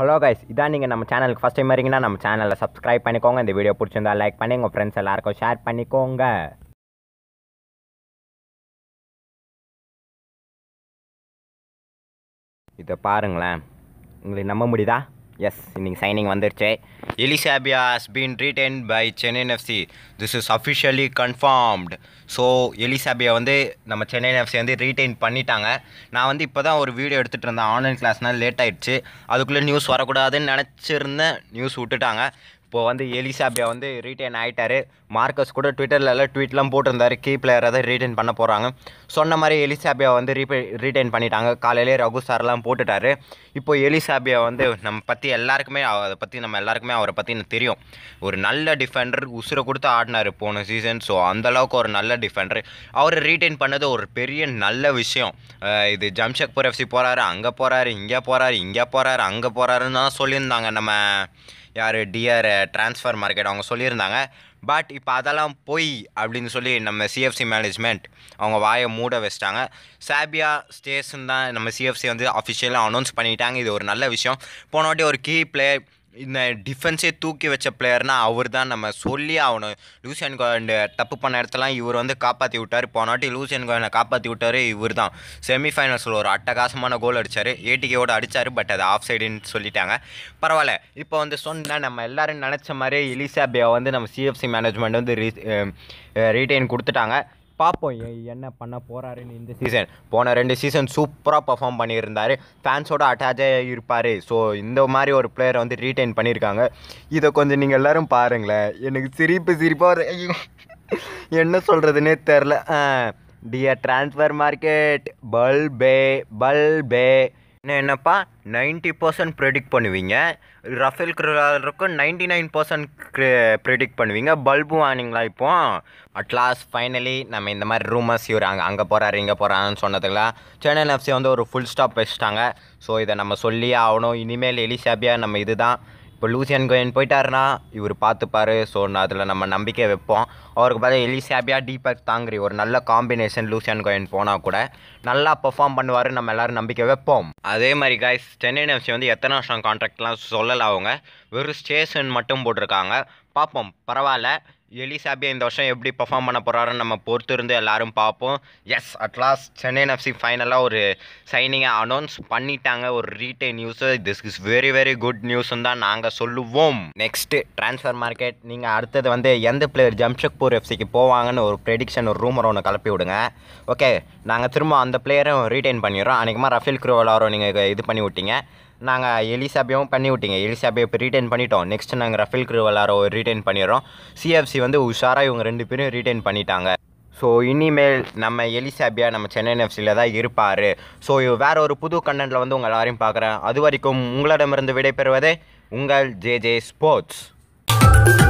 hello guys இதான் நீங்கள் நம்ம சேனலுக்கு ஃபஸ்ட் டைம் வரீங்கன்னா நம்ம சேனலில் சப்ஸ்கிரைப் பண்ணிக்கோங்க இந்த வீடியோ பிடிச்சிருந்தா லைக் பண்ணி உங்கள் ஃப்ரெண்ட்ஸ் எல்லாருக்கும் ஷேர் பண்ணிக்கோங்க இதை பாருங்களேன் உங்களுக்கு நம்ப முடியுதா எஸ் இன்னைக்கு சைனிங் வந்துருச்சு எலிசாபியா has been retained by Chennai FC this is officially confirmed so எலிசாபியா வந்து நம்ம சென்னை எஃப்சி வந்து ரீட்டைன் பண்ணிட்டாங்க நான் வந்து இப்போ தான் ஒரு வீடியோ எடுத்துகிட்டு இருந்தேன் ஆன்லைன் கிளாஸ்னால் லேட் ஆகிடுச்சு அதுக்குள்ளே நியூஸ் வரக்கூடாதுன்னு நினச்சிருந்தேன் நியூஸ் விட்டுட்டாங்க இப்போ வந்து எலிசாபியா வந்து ரீட்டைன் ஆகிட்டாரு மார்க்கஸ் கூட ட்விட்டர்லலாம் ட்வீட்லாம் போட்டிருந்தாரு கீ பிளேயரை தான் ரீட்டைன் பண்ண போகிறாங்க சொன்ன மாதிரி எலிசாபியா வந்து ரீபே ரீட்டைன் பண்ணிட்டாங்க காலையிலே ரகு சார்லாம் போட்டுட்டாரு இப்போ எலிசாபியா வந்து நம்ம பற்றி எல்லாருக்குமே அதை பற்றி நம்ம எல்லாருக்குமே அவரை பற்றி தெரியும் ஒரு நல்ல டிஃபெண்டர் உசுரை கொடுத்து ஆடினார் போன சீசன் ஸோ அந்தளவுக்கு ஒரு நல்ல டிஃபெண்டர் அவரை ரீட்டைன் பண்ணது ஒரு பெரிய நல்ல விஷயம் இது ஜம்ஷக்பூர் எஃப்சி போகிறாரு அங்கே போகிறாரு இங்கே போகிறாரு இங்கே போகிறாரு அங்கே போகிறாருன்னு தான் சொல்லியிருந்தாங்க நம்ம யார் டிஆர் டிரான்ஸ்ஃபர் மார்க்கெட் அவங்க சொல்லியிருந்தாங்க பட் இப்போ அதெல்லாம் போய் அப்படின்னு சொல்லி நம்ம சிஎஃப்சி மேனேஜ்மெண்ட் அவங்க வாயை மூட வச்சிட்டாங்க சாபியா ஸ்டேஸ்ன்னு தான் நம்ம சிஎஃப்சி வந்து அஃபிஷியலாக அனௌன்ஸ் பண்ணிட்டாங்க இது ஒரு நல்ல விஷயம் போன வாட்டி ஒரு கீ பிளேயர் இந்த டிஃபென்ஸே தூக்கி வச்ச பிளேயர்னால் அவர் தான் நம்ம சொல்லி ஆகணும் லூசியன் கோயண்ட் தப்பு பண்ண இடத்துலாம் இவர் வந்து காப்பாற்றி விட்டார் போனாட்டி லூசியன் கோயனை காப்பாற்றி விட்டார் இவர் தான் செமிஃபைனல்ஸில் ஒரு அட்டகாசமான கோல் அடித்தார் ஏடிகேவோடு அடித்தார் பட் அது ஆஃப் சைடுன்னு சொல்லிட்டாங்க பரவாயில்ல இப்போ வந்து சொன்னால் நம்ம எல்லோரும் நினச்ச மாதிரி எலிசாபியா வந்து நம்ம சிஎஃப்சி மேனேஜ்மெண்ட் வந்து ரீ ரீட்டைன் கொடுத்துட்டாங்க பார்ப்போம் என்ன பண்ண போகிறாருன்னு இந்த சீசன் போன ரெண்டு சீசன் சூப்பராக பர்ஃபார்ம் பண்ணியிருந்தார் ஃபேன்ஸோட அட்டாச்சாக இருப்பார் ஸோ இந்த மாதிரி ஒரு பிளேயரை வந்து ரீட்டைன் பண்ணியிருக்காங்க இதை கொஞ்சம் நீங்கள் எல்லோரும் பாருங்களேன் எனக்கு சிரிப்பு சிரிப்பாக என்ன சொல்கிறதுனே தெரில டியர் ட்ரான்ஸ்ஃபர் மார்க்கெட் பல்பே பல்பே என்னப்பா நைன்ட்டி பர்சன்ட் ப்ரெடிக்ட் பண்ணுவீங்க ரஃபேல் கிரலாருக்கும் நைன்டி நைன் பர்சன்ட் ப்ரெடிக்ட் பண்ணுவீங்க பல்பு வாங்கினீங்களா இப்போ அட்லாஸ் ஃபைனலி நம்ம இந்த மாதிரி ரூமர்ஸ் இவர் அங்கே அங்கே போகிறாரு இங்கே போகிறாங்கன்னு சொன்னதுக்கெல்லாம் சென்னை எஃப்சி வந்து ஒரு ஃபுல் ஸ்டாப் வச்சுட்டாங்க ஸோ இதை நம்ம சொல்லியே ஆகணும் இனிமேல் எலிசாபியாக நம்ம இதுதான் இப்போ லூசியன் கோயன் போயிட்டாருன்னா இவர் பார்த்துப்பார் ஸோ நான் அதில் நம்ம நம்பிக்கை வைப்போம் அவருக்கு பார்த்தா எலிசாபியா டீபக் தாங்கிரி ஒரு நல்ல காம்பினேஷன் லூசியன் கோயன் போனால் கூட நல்லா பெர்ஃபார்ம் பண்ணுவார் நம்ம எல்லோரும் நம்பிக்கை வைப்போம் அதே மாதிரி கைஸ் சென்னை எஃப்சி வந்து எத்தனை வருஷம் கான்ட்ராக்ட்லாம் சொல்லலை அவங்க வெறும் ஸ்டேஷன் மட்டும் போட்டிருக்காங்க பார்ப்போம் பரவாயில்ல எலிசாபியா இந்த வருஷம் எப்படி பர்ஃபார்ம் பண்ண போகிறாருன்னு நம்ம பொறுத்து இருந்து எல்லாரும் பார்ப்போம் எஸ் அட்லாஸ்ட் சென்னை நஃப்சி ஃபைனலாக ஒரு சைனிங்கை அனௌன்ஸ் பண்ணிட்டாங்க ஒரு ரீட்டை news this is very very good நியூஸ்ன்னு தான் நாங்கள் சொல்லுவோம் நெக்ஸ்ட்டு ட்ரான்ஸ்ஃபர் மார்க்கெட் நீங்கள் அடுத்தது வந்து எந்த பிளேயர் ஜம்ஷெட்பூர் எஃப்சிக்கு போவாங்கன்னு ஒரு ப்ரெடிக்ஷன் ஒரு ரூமர் ஒன்று கிளப்பி விடுங்க ஓகே நாங்கள் திரும்ப அந்த பிளேயரும் ரீட்டைன் பண்ணிடுறோம் அன்றைக்குமா ரஃபேல் குரோவலாரோ நீங்கள் இது பண்ணி விட்டீங்க நாங்கள் எலிசாபேவும் பண்ணி விட்டீங்க எலிசாபே இப்போ ரீட்டைன் பண்ணிட்டோம் நெக்ஸ்ட் நாங்கள் ரஃபேல் கிருவலாரோ ரீட்டைன் பண்ணிடுறோம் சிஎஃப்சி வந்து உஷாராக இவங்க ரெண்டு பேரும் ரீட்டைன் பண்ணிட்டாங்க ஸோ இனிமேல் நம்ம எலிசாபியா நம்ம சென்னை எஃப்சியில் தான் இருப்பார் ஸோ வேறு ஒரு புது கண்டென்ட்டில் வந்து உங்கள் எல்லாரையும் பார்க்குறேன் அது வரைக்கும் உங்களிடமிருந்து விடைபெறுவதே உங்கள் ஜே ஜே ஸ்போர்ட்ஸ்